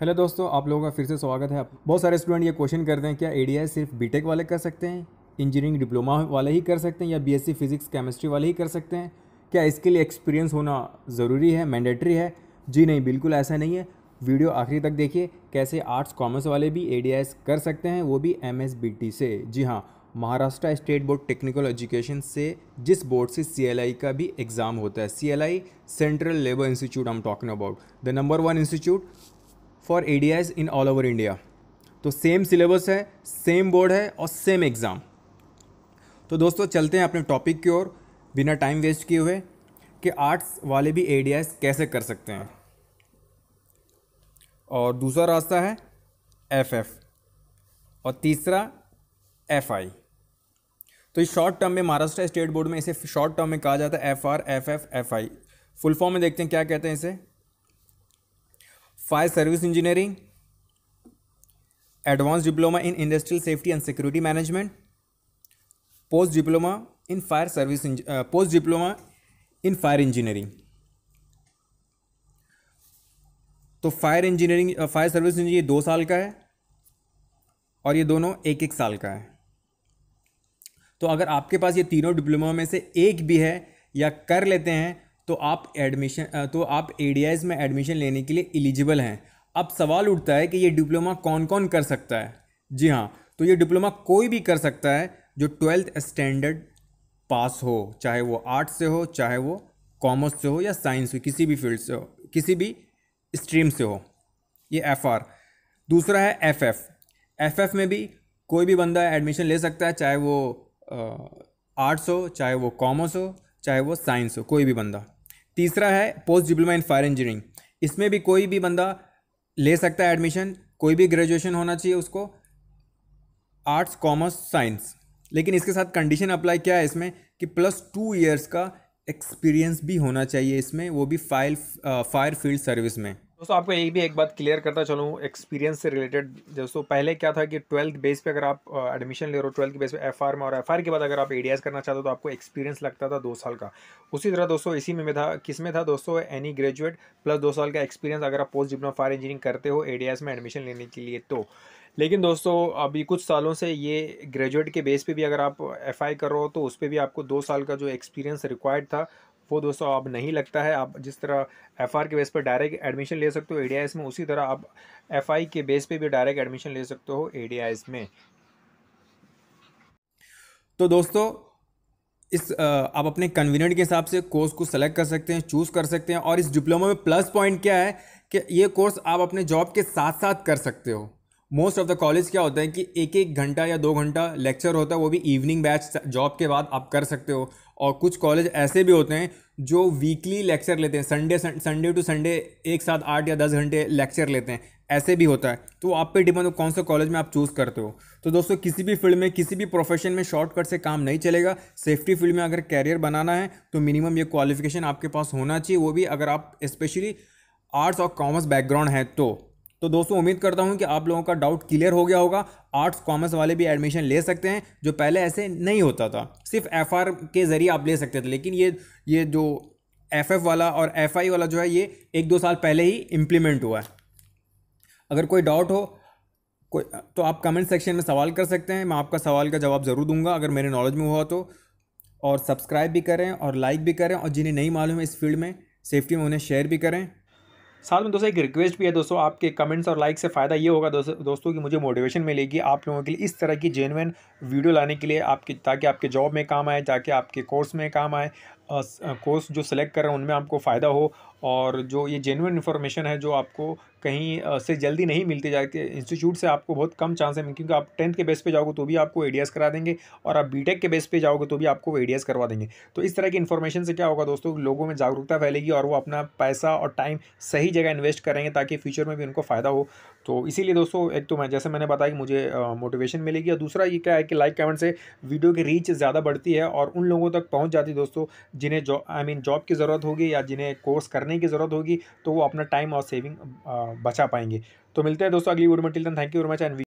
hello दोस्तों आप लोगों का फिर से स्वागत है बहुत सारे स्टूडेंट ये क्वेश्चन करते हैं क्या ए सिर्फ बीटेक वाले कर सकते हैं इंजीनियरिंग डिप्लोमा वाले ही कर सकते हैं या बीएससी फिजिक्स केमिस्ट्री वाले ही कर सकते हैं क्या इसके लिए एक्सपीरियंस होना ज़रूरी है मैंडेटरी है जी नहीं बिल्कुल ऐसा नहीं है वीडियो आखिरी तक देखिए कैसे आर्ट्स कॉमर्स वाले भी ए कर सकते हैं वो भी एम से जी हाँ Maharashtra state board technical education से जिस बोर्ड से सी का भी एग्ज़ाम होता है C central labour institute I am talking about the number one institute for a in all over India तो सेम सिलेबस है सेम बोर्ड है और सेम एग्ज़ाम तो दोस्तों चलते हैं अपने टॉपिक की ओर बिना टाइम वेस्ट किए हुए कि आर्ट्स वाले भी ए डी आईज कैसे कर सकते हैं और दूसरा रास्ता है एफ एफ और तीसरा एफ आई तो इस शॉर्ट टर्म में महाराष्ट्र स्टेट बोर्ड में इसे शॉर्ट टर्म में कहा जाता है F R F F F I full form में देखते हैं क्या कहते हैं इसे fire service engineering advance diploma in industrial safety and security management post diploma in fire service post diploma in fire engineering तो fire engineering fire service engineer दो साल का है और ये दोनों एक एक साल का है तो अगर आपके पास ये तीनों डिप्लोमा में से एक भी है या कर लेते हैं तो आप एडमिशन तो आप ए में एडमिशन लेने के लिए एलिजिबल हैं अब सवाल उठता है कि ये डिप्लोमा कौन कौन कर सकता है जी हाँ तो ये डिप्लोमा कोई भी कर सकता है जो ट्वेल्थ स्टैंडर्ड पास हो चाहे वो आर्ट्स से हो चाहे वो कॉमर्स से हो या साइंस हो किसी भी फील्ड से हो किसी भी स्ट्रीम से हो ये एफ आर दूसरा है एफ एफ एफ एफ में भी कोई भी बंदा एडमिशन ले सकता है चाहे वो आर्ट्स हो चाहे वो कॉमर्स हो चाहे वो साइंस हो कोई भी बंदा तीसरा है post diploma in fire engineering इसमें भी कोई भी बंदा ले सकता है एडमिशन कोई भी ग्रेजुएशन होना चाहिए उसको आर्ट्स कॉमर्स साइंस लेकिन इसके साथ कंडीशन अप्लाई क्या है इसमें कि प्लस टू ईयर्स का एक्सपीरियंस भी होना चाहिए इसमें वो भी फाइल फायर फील्ड सर्विस में दोस्तों आपको ये भी एक बात क्लियर करता चलूँ एक्सपीरियंस से रिलेटेड दोस्तों पहले क्या था कि ट्वेल्थ बेस पे अगर आप एडमिशन ले रहे हो ट्वेल्थ के बेस पे एफआर में और एफआर के बाद अगर आप एडीएस करना चाहते हो तो आपको एक्सपीरियंस लगता था दो साल का उसी तरह दोस्तों इसी में, में था किस में था दोस्तों एनी ग्रेजुएट प्लस दो साल का एक्सपीरियंस अगर आप पोस्ट डिप्लोमा फायर इंजीनियरिंग करते हो ए में एडमिशन लेने के लिए तो लेकिन दोस्तों अभी कुछ सालों से ये ग्रेजुएट के बेस पे भी अगर आप एफ आई कर रहे हो तो उस पर भी आपको दो साल का जो एक्सपीरियंस रिक्वायर्ड था वो दोस्तों अब नहीं लगता है आप जिस तरह एफ के बेस पर डायरेक्ट एडमिशन ले सकते हो ए में उसी तरह आप एफ के बेस पर भी डायरेक्ट एडमिशन ले सकते हो ए में तो दोस्तों इस आप अपने कन्वीनियंट के हिसाब से कोर्स को सेलेक्ट कर सकते हैं चूज़ कर सकते हैं और इस डिप्लोमा में प्लस पॉइंट क्या है कि ये कोर्स आप अपने जॉब के साथ साथ कर सकते हो मोस्ट ऑफ द कॉलेज क्या होता है कि एक एक घंटा या दो घंटा लेक्चर होता है वो भी इवनिंग बैच जॉब के बाद आप कर सकते हो और कुछ कॉलेज ऐसे भी होते हैं जो वीकली लेक्चर लेते हैं संडे संडे टू संडे एक साथ आठ या दस घंटे लेक्चर लेते हैं ऐसे भी होता है तो आप पे डिपेंड हो कौन सा कॉलेज में आप चूज़ करते हो तो दोस्तों किसी भी फील्ड में किसी भी प्रोफेशन में शॉर्टकट से काम नहीं चलेगा सेफ्टी फील्ड में अगर कैरियर बनाना है तो मिनिमम ये क्वालिफिकेशन आपके पास होना चाहिए वो भी अगर आप स्पेशली आर्ट्स और कॉमर्स बैकग्राउंड है तो तो दोस्तों उम्मीद करता हूँ कि आप लोगों का डाउट क्लियर हो गया होगा आर्ट्स कॉमर्स वाले भी एडमिशन ले सकते हैं जो पहले ऐसे नहीं होता था सिर्फ एफ के ज़रिए आप ले सकते थे लेकिन ये ये जो एफ वाला और एफ वाला जो है ये एक दो साल पहले ही इम्प्लीमेंट हुआ है अगर कोई डाउट हो कोई तो आप कमेंट सेक्शन में सवाल कर सकते हैं मैं आपका सवाल का जवाब ज़रूर दूंगा अगर मेरे नॉलेज में हुआ तो और सब्सक्राइब भी करें और लाइक भी करें और जिन्हें नहीं मालूम है इस फील्ड में सेफ्टी में उन्हें शेयर भी करें साथ में दोस्तों एक रिक्वेस्ट भी है दोस्तों आपके कमेंट्स और लाइक से फ़ायदा ये होगा दोस्तों दोस्तों कि मुझे मोटिवेशन मिलेगी आप लोगों के लिए इस तरह की जेनवन वीडियो लाने के लिए आपकी ताकि आपके जॉब में काम आए ताकि आपके कोर्स में काम आए कोर्स जो सेलेक्ट कर रहे हैं उनमें आपको फ़ायदा हो और जो ये जेनुइन इन्फॉर्मेशन है जो आपको कहीं से जल्दी नहीं मिलती कि इंस्टीट्यूट से आपको बहुत कम चांस है क्योंकि आप टेंथ के बेस पे जाओगे तो भी आपको एडीएस करा देंगे और आप बीटेक के बेस पे जाओगे तो भी आपको एडीएस करवा देंगे तो इस तरह की इन्फॉर्मेशन से क्या होगा दोस्तों लोगों में जागरूकता फैलेगी और वो अपना पैसा और टाइम सही जगह इन्वेस्ट करेंगे ताकि फ्यूचर में भी उनको फ़ायदा हो तो इसीलिए दोस्तों एक तो मैं जैसे मैंने बताया कि मुझे मोटिवेशन मिलेगी और दूसरा ये क्या है कि लाइक कमेंट से वीडियो की रीच ज़्यादा बढ़ती है और उन लोगों तक पहुँच जाती है दोस्तों जिन्हें जॉब आई मीन जॉब की ज़रूरत होगी या जिन्हें कोर्स करने की ज़रूरत होगी तो वो अपना टाइम और सेविंग बचा पाएंगे तो मिलते हैं दोस्तों अगली वीडियो में till thank you very much and